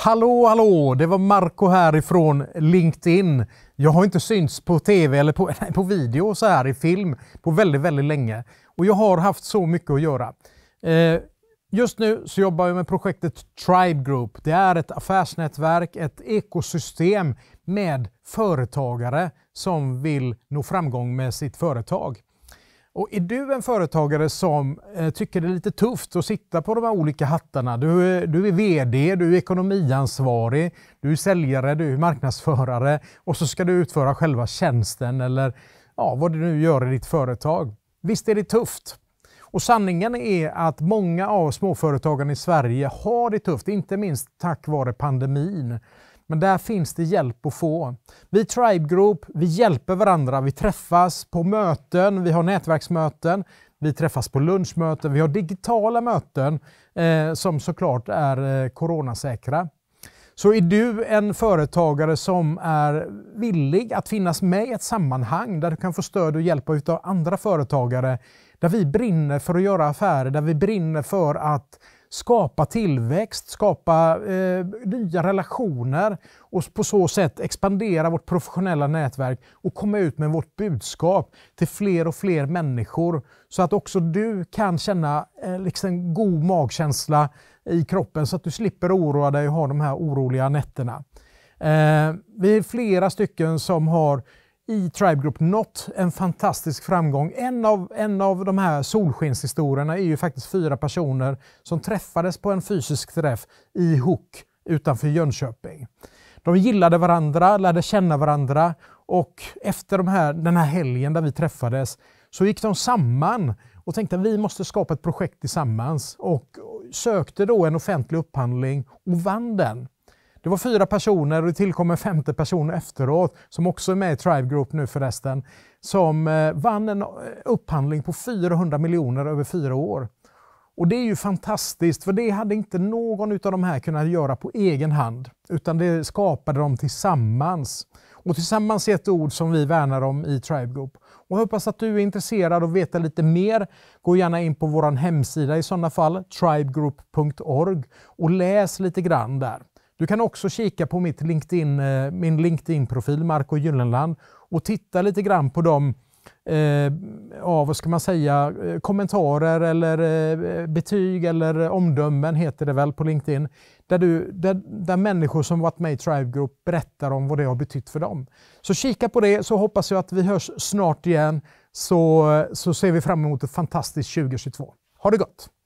Hallå, hallå! Det var Marco här ifrån LinkedIn. Jag har inte synts på tv eller på, nej, på video så här i film på väldigt, väldigt länge. Och jag har haft så mycket att göra. Eh, just nu så jobbar jag med projektet Tribe Group. Det är ett affärsnätverk, ett ekosystem med företagare som vill nå framgång med sitt företag. Och är du en företagare som eh, tycker det är lite tufft att sitta på de här olika hattarna? Du, är, du är VD, du är ekonomiansvarig, du är säljare, du är marknadsförare och så ska du utföra själva tjänsten eller ja, vad du nu gör i ditt företag. Visst är det tufft? Och sanningen är att många av småföretagarna i Sverige har det tufft, inte minst tack vare pandemin. Men där finns det hjälp att få. Vi Tribe Group, vi hjälper varandra. Vi träffas på möten, vi har nätverksmöten, vi träffas på lunchmöten, vi har digitala möten eh, som såklart är eh, coronasäkra. Så är du en företagare som är villig att finnas med i ett sammanhang där du kan få stöd och hjälp av andra företagare, där vi brinner för att göra affärer, där vi brinner för att skapa tillväxt, skapa eh, nya relationer och på så sätt expandera vårt professionella nätverk och komma ut med vårt budskap till fler och fler människor så att också du kan känna eh, liksom god magkänsla i kroppen så att du slipper oroa dig och ha de här oroliga nätterna. Eh, vi är flera stycken som har i Tribe Group nått en fantastisk framgång. En av, en av de här solskenshistorierna är ju faktiskt fyra personer som träffades på en fysisk träff i Hook utanför Jönköping. De gillade varandra, lärde känna varandra och efter de här, den här helgen där vi träffades så gick de samman och tänkte att vi måste skapa ett projekt tillsammans och sökte då en offentlig upphandling och vann den. Det var fyra personer och det tillkommer en femte person efteråt, som också är med i Tribe Group nu förresten, som eh, vann en eh, upphandling på 400 miljoner över fyra år. Och det är ju fantastiskt, för det hade inte någon av de här kunnat göra på egen hand, utan det skapade de tillsammans. Och tillsammans är ett ord som vi värnar om i Tribe Group. Och jag hoppas att du är intresserad och veta lite mer. Gå gärna in på vår hemsida i sådana fall, tribegroup.org och läs lite grann där. Du kan också kika på mitt LinkedIn, eh, min LinkedIn-profil Marco Gyllenland och titta lite grann på de eh, ja, vad ska man säga, eh, kommentarer eller eh, betyg eller omdömen heter det väl på LinkedIn. Där, du, där, där människor som varit med i Tribe Group berättar om vad det har betytt för dem. Så kika på det så hoppas jag att vi hörs snart igen så, så ser vi fram emot ett fantastiskt 2022. Ha det gott!